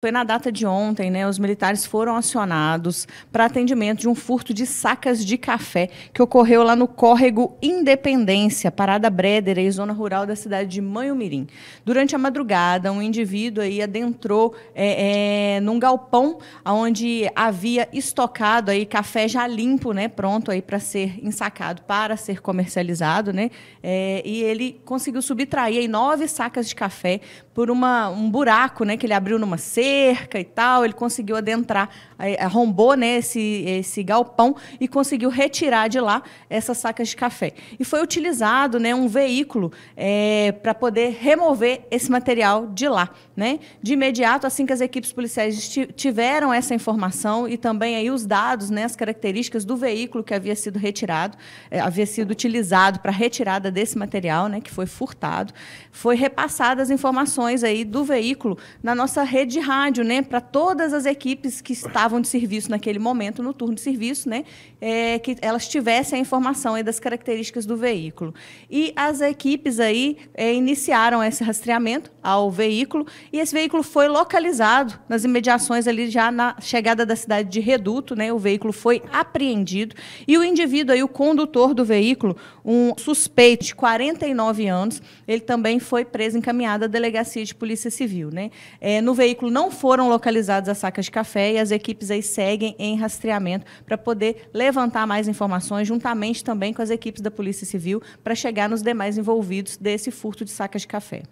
Foi na data de ontem, né? Os militares foram acionados para atendimento de um furto de sacas de café que ocorreu lá no córrego Independência, Parada Breder, em zona rural da cidade de Manhumirim. Durante a madrugada, um indivíduo aí adentrou é, é, num galpão onde havia estocado aí café já limpo, né? Pronto aí para ser ensacado, para ser comercializado, né? É, e ele conseguiu subtrair aí nove sacas de café por uma, um buraco, né? Que ele abriu numa cerca cerca e tal. Ele conseguiu adentrar, arrombou né, esse, esse galpão e conseguiu retirar de lá essas sacas de café. E foi utilizado né, um veículo é, eh, para poder remover esse material de lá. Né? De imediato, assim que as equipes policiais tiveram essa informação e também aí os dados, né, as características do veículo que havia sido retirado, é, havia sido utilizado para retirada desse material, né, que foi furtado, foi repassadas informações aí do veículo na nossa rede de rádio né, para todas as equipes que estavam de serviço naquele momento, no turno de serviço, né, é, que elas tivessem a informação aí das características do veículo. E as equipes aí é, iniciaram esse rastreamento ao veículo e esse veículo foi localizado nas imediações ali já na chegada da cidade de Reduto, né, o veículo foi apreendido e o indivíduo aí, o condutor do veículo, um suspeito de 49 anos, ele também foi preso encaminhado à delegacia de polícia civil, né. É, no veículo não não foram localizadas as sacas de café e as equipes aí seguem em rastreamento para poder levantar mais informações, juntamente também com as equipes da Polícia Civil, para chegar nos demais envolvidos desse furto de sacas de café.